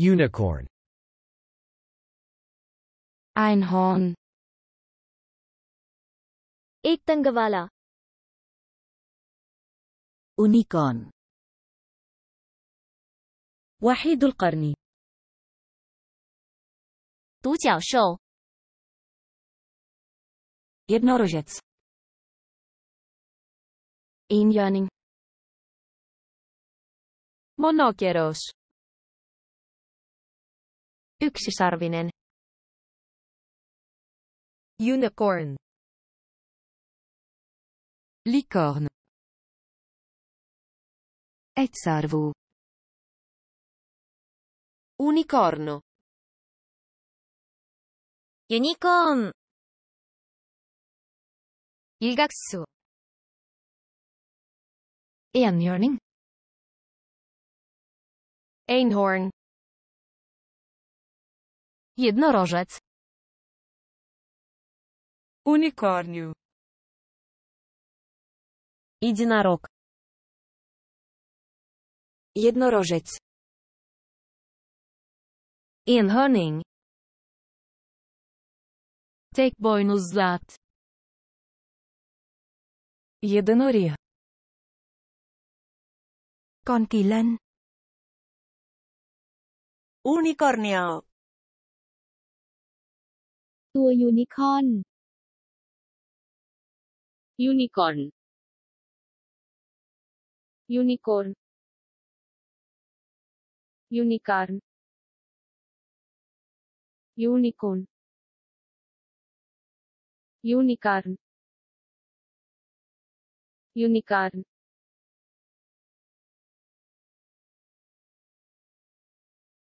Unicorn Einhorn Unikorn. Unicorn Karni. القرن Shou. Jednorožec Enhjörning Monókeros Yksisarvinen. Unicorn. Licorne. Etsarvu. Unicorno. Unicorn. Ilgaksu. Enhjørning. Einhorn. Jednorożec. Unicórnio. Единорог. Jednorożec. Enhörning. Tek boynuzlu at. Jednorige. Con kỳ lân. ตัวยูนิคอนยูนิคอนยูนิคอนยูนิคอร์ยูนิคอนยูนิคอร์ยูนิคอร์